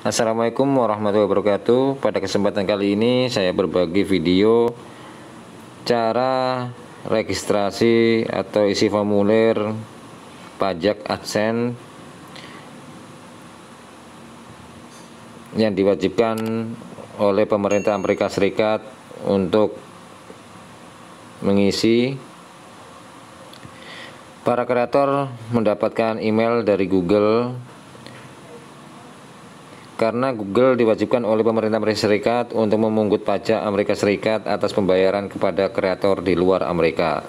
Assalamualaikum warahmatullahi wabarakatuh Pada kesempatan kali ini saya berbagi video Cara registrasi atau isi formulir pajak AdSense Yang diwajibkan oleh pemerintah Amerika Serikat untuk mengisi Para kreator mendapatkan email dari Google karena Google diwajibkan oleh pemerintah Amerika Serikat untuk memungut pajak Amerika Serikat atas pembayaran kepada kreator di luar Amerika.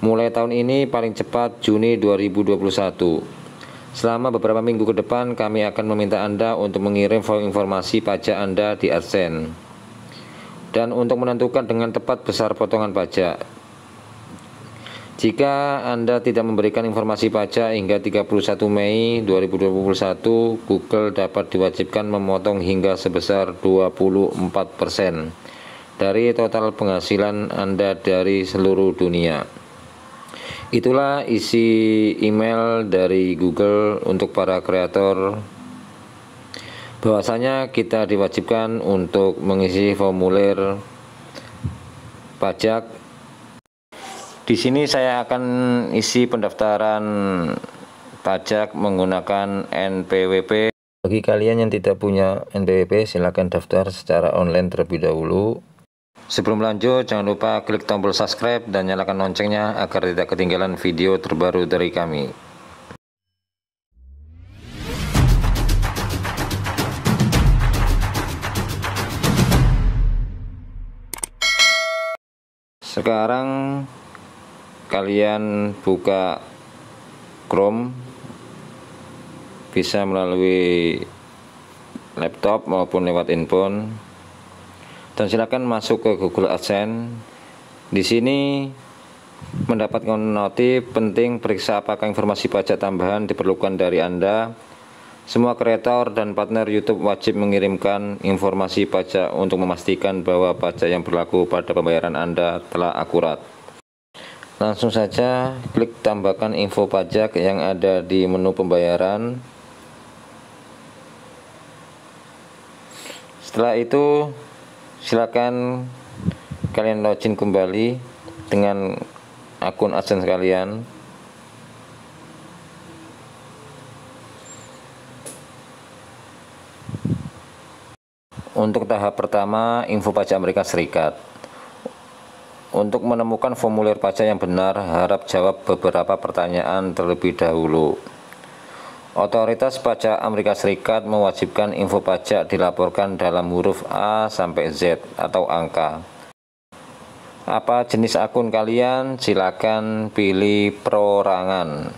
Mulai tahun ini paling cepat Juni 2021. Selama beberapa minggu ke depan, kami akan meminta Anda untuk mengirim informasi pajak Anda di AdSense. Dan untuk menentukan dengan tepat besar potongan pajak, jika Anda tidak memberikan informasi pajak hingga 31 Mei 2021, Google dapat diwajibkan memotong hingga sebesar 24% persen dari total penghasilan Anda dari seluruh dunia. Itulah isi email dari Google untuk para kreator bahwasanya kita diwajibkan untuk mengisi formulir pajak di sini saya akan isi pendaftaran pajak menggunakan NPWP. Bagi kalian yang tidak punya NPWP, silakan daftar secara online terlebih dahulu. Sebelum lanjut, jangan lupa klik tombol subscribe dan nyalakan loncengnya agar tidak ketinggalan video terbaru dari kami. Sekarang kalian buka Chrome bisa melalui laptop maupun lewat handphone dan silakan masuk ke Google AdSense di sini mendapatkan notif penting periksa apakah informasi pajak tambahan diperlukan dari Anda semua kreator dan partner YouTube wajib mengirimkan informasi pajak untuk memastikan bahwa pajak yang berlaku pada pembayaran Anda telah akurat. Langsung saja klik tambahkan info pajak yang ada di menu pembayaran. Setelah itu silakan kalian login kembali dengan akun AdSense kalian. Untuk tahap pertama, info pajak Amerika Serikat. Untuk menemukan formulir pajak yang benar, harap jawab beberapa pertanyaan terlebih dahulu. Otoritas pajak Amerika Serikat mewajibkan info pajak dilaporkan dalam huruf A sampai Z atau angka. Apa jenis akun kalian? Silakan pilih perorangan.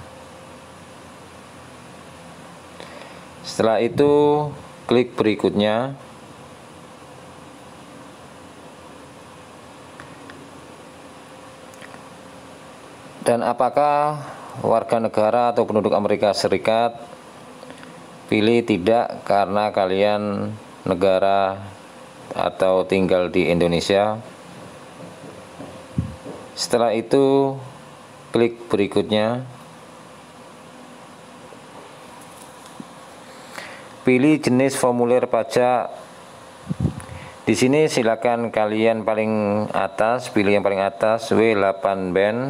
Setelah itu, klik berikutnya. Dan apakah warga negara atau penduduk Amerika Serikat pilih tidak karena kalian negara atau tinggal di Indonesia? Setelah itu, klik berikutnya. Pilih jenis formulir pajak. Di sini silakan kalian paling atas, pilih yang paling atas W8 band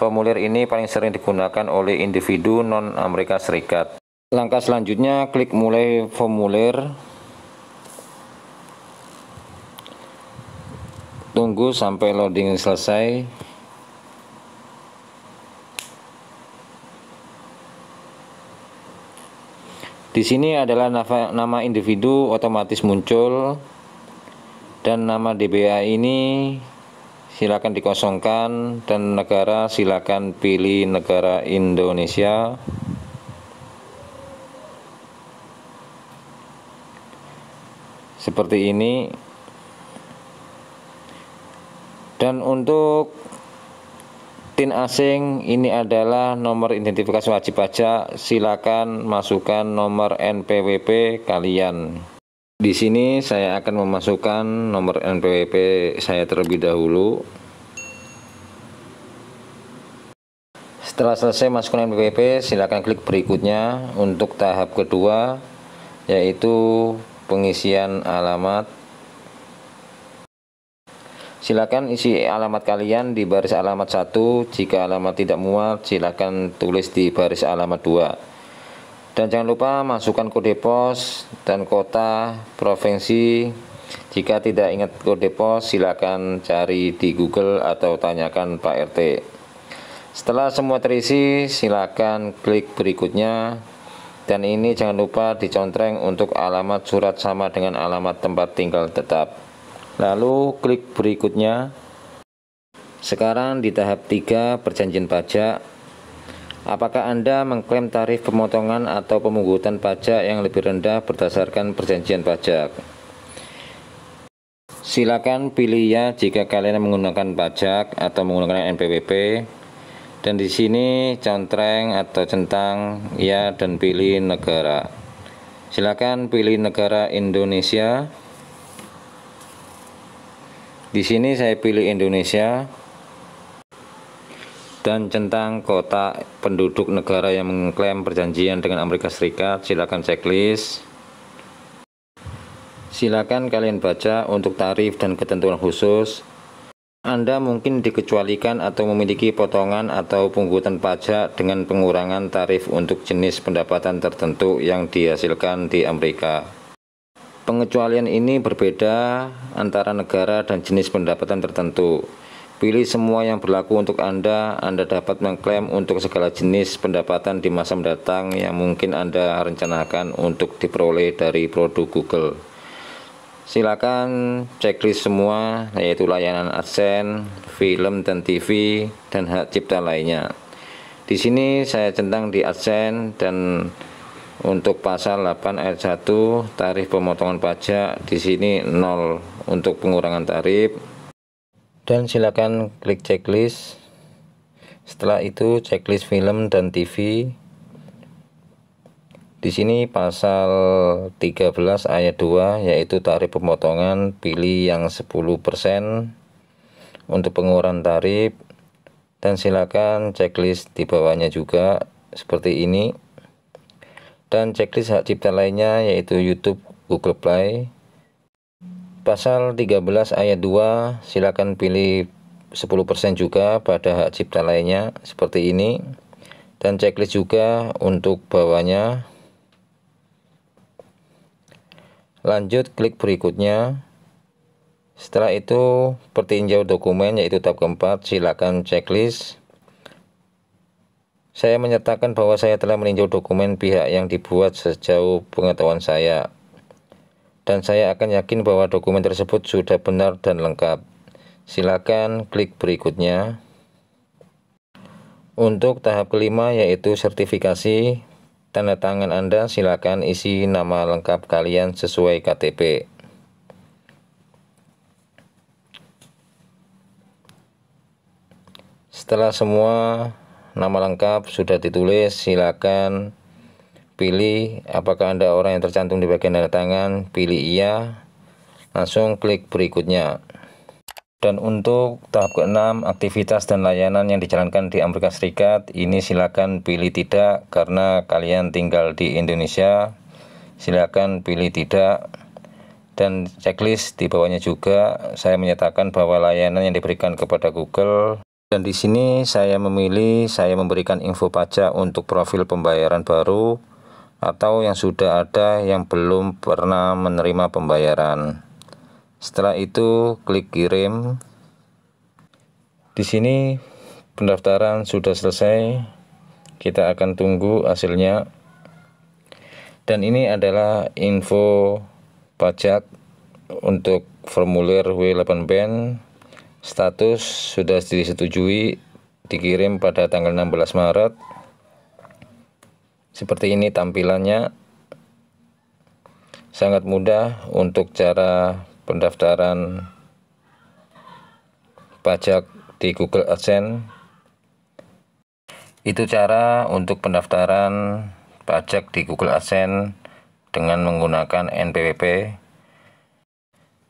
Formulir ini paling sering digunakan oleh individu non-Amerika Serikat. Langkah selanjutnya, klik mulai formulir. Tunggu sampai loading selesai. Di sini adalah nama individu otomatis muncul dan nama DBA ini silakan dikosongkan dan negara silakan pilih negara Indonesia seperti ini dan untuk tin asing ini adalah nomor identifikasi wajib pajak silakan masukkan nomor NPWP kalian di sini saya akan memasukkan nomor NPWP saya terlebih dahulu. Setelah selesai masukkan NPWP, silakan klik berikutnya untuk tahap kedua yaitu pengisian alamat. Silakan isi alamat kalian di baris alamat 1. Jika alamat tidak muat, silakan tulis di baris alamat 2 dan jangan lupa masukkan kode pos dan kota provinsi jika tidak ingat kode pos silakan cari di Google atau tanyakan Pak RT setelah semua terisi silakan klik berikutnya dan ini jangan lupa dicontreng untuk alamat surat sama dengan alamat tempat tinggal tetap lalu klik berikutnya sekarang di tahap 3 perjanjian pajak Apakah Anda mengklaim tarif pemotongan atau pemungutan pajak yang lebih rendah berdasarkan perjanjian pajak? Silakan pilih ya jika kalian menggunakan pajak atau menggunakan NPWP. Dan di sini contreng atau centang ya dan pilih negara. Silakan pilih negara Indonesia. Di sini saya pilih Indonesia dan centang kotak penduduk negara yang mengklaim perjanjian dengan Amerika Serikat silakan checklist silakan kalian baca untuk tarif dan ketentuan khusus Anda mungkin dikecualikan atau memiliki potongan atau pungutan pajak dengan pengurangan tarif untuk jenis pendapatan tertentu yang dihasilkan di Amerika pengecualian ini berbeda antara negara dan jenis pendapatan tertentu Pilih semua yang berlaku untuk Anda. Anda dapat mengklaim untuk segala jenis pendapatan di masa mendatang yang mungkin Anda rencanakan untuk diperoleh dari produk Google. Silakan checklist semua, yaitu layanan AdSense, film dan TV, dan hak cipta lainnya. Di sini saya centang di AdSense dan untuk pasal 8 ayat 1 tarif pemotongan pajak di sini 0 untuk pengurangan tarif dan silakan klik checklist setelah itu checklist film dan TV di sini pasal 13 ayat 2 yaitu tarif pemotongan pilih yang 10% untuk pengurangan tarif dan silakan checklist di bawahnya juga seperti ini dan checklist hak cipta lainnya yaitu YouTube, Google Play, pasal 13 ayat 2 silakan pilih 10% juga pada hak cipta lainnya seperti ini dan checklist juga untuk bawahnya lanjut klik berikutnya setelah itu pertinjau dokumen yaitu tab keempat silakan checklist saya menyatakan bahwa saya telah meninjau dokumen pihak yang dibuat sejauh pengetahuan saya dan saya akan yakin bahwa dokumen tersebut sudah benar dan lengkap. Silakan klik berikutnya. Untuk tahap kelima yaitu sertifikasi, tanda tangan Anda silakan isi nama lengkap kalian sesuai KTP. Setelah semua nama lengkap sudah ditulis, silakan pilih apakah Anda orang yang tercantum di bagian tanda tangan, pilih iya, langsung klik berikutnya. Dan untuk tahap keenam, aktivitas dan layanan yang dijalankan di Amerika Serikat, ini silakan pilih tidak karena kalian tinggal di Indonesia. Silakan pilih tidak. Dan checklist di bawahnya juga saya menyatakan bahwa layanan yang diberikan kepada Google dan di sini saya memilih saya memberikan info pajak untuk profil pembayaran baru atau yang sudah ada yang belum pernah menerima pembayaran. Setelah itu klik kirim. Di sini pendaftaran sudah selesai. Kita akan tunggu hasilnya. Dan ini adalah info pajak untuk formulir W8 band. Status sudah disetujui dikirim pada tanggal 16 Maret seperti ini tampilannya. Sangat mudah untuk cara pendaftaran pajak di Google AdSense. Itu cara untuk pendaftaran pajak di Google AdSense dengan menggunakan NPWP.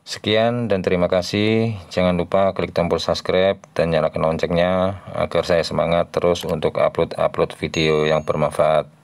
Sekian dan terima kasih. Jangan lupa klik tombol subscribe dan nyalakan loncengnya agar saya semangat terus untuk upload-upload video yang bermanfaat.